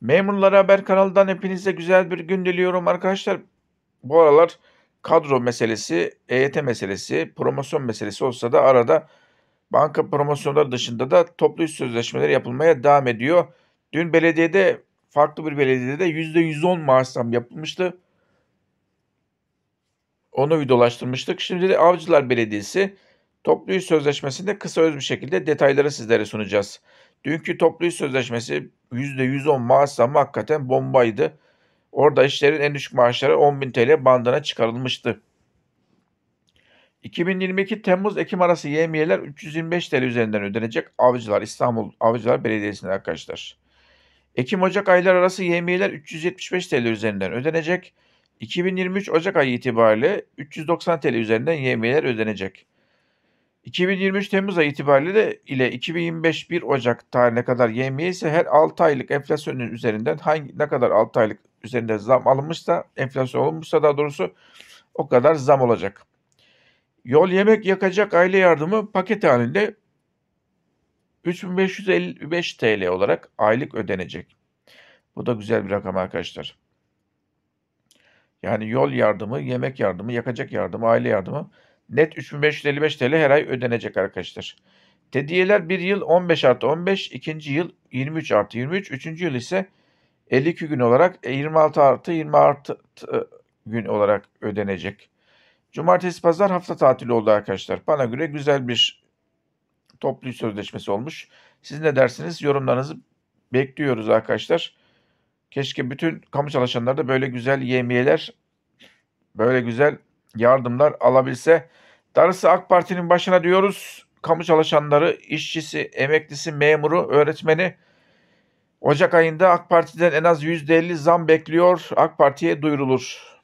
Memurlara Haber kanalından hepinize güzel bir gün diliyorum arkadaşlar. Bu aralar kadro meselesi, EYT meselesi, promosyon meselesi olsa da arada banka promosyonları dışında da toplu iş sözleşmeleri yapılmaya devam ediyor. Dün belediyede farklı bir belediyede %110 maaş zam yapılmıştı. Onu videolaştırmıştık. Şimdi de Avcılar Belediyesi toplu iş sözleşmesinde kısa öz bir şekilde detayları sizlere sunacağız. Dünkü toplu iş sözleşmesi %110 maaş zammı hakikaten bombaydı. Orada işlerin en düşük maaşları 10.000 TL bandına çıkarılmıştı. 2022 Temmuz-Ekim arası yemiyeler 325 TL üzerinden ödenecek Avcılar İstanbul Avcılar Belediyesi'nde arkadaşlar. Ekim-Ocak aylar arası yemiyeler 375 TL üzerinden ödenecek. 2023 Ocak ayı itibariyle 390 TL üzerinden yemiyeler ödenecek. 2023 Temmuz ayı itibariyle de ile 2025 1 Ocak tarihine kadar YMİ ise her 6 aylık enflasyonun üzerinden hangi ne kadar 6 aylık üzerinde zam alınmışsa enflasyon olmuşsa daha doğrusu o kadar zam olacak. Yol yemek yakacak aile yardımı paket halinde 3555 TL olarak aylık ödenecek. Bu da güzel bir rakam arkadaşlar. Yani yol yardımı, yemek yardımı, yakacak yardımı, aile yardımı net 3555 TL her ay ödenecek arkadaşlar. Tediyeler bir yıl 15 artı 15, ikinci yıl 23 artı 23, üçüncü yıl ise 52 gün olarak 26 e, artı 20 e, gün olarak ödenecek. Cumartesi pazar hafta tatili oldu arkadaşlar. Bana göre güzel bir toplu sözleşmesi olmuş. Siz ne dersiniz? Yorumlarınızı bekliyoruz arkadaşlar. Keşke bütün kamu çalışanları da böyle güzel yemiyeler, böyle güzel yardımlar alabilse. Darısı AK Parti'nin başına diyoruz. Kamu çalışanları, işçisi, emeklisi, memuru, öğretmeni Ocak ayında AK Parti'den en az %50 zam bekliyor. AK Parti'ye duyurulur.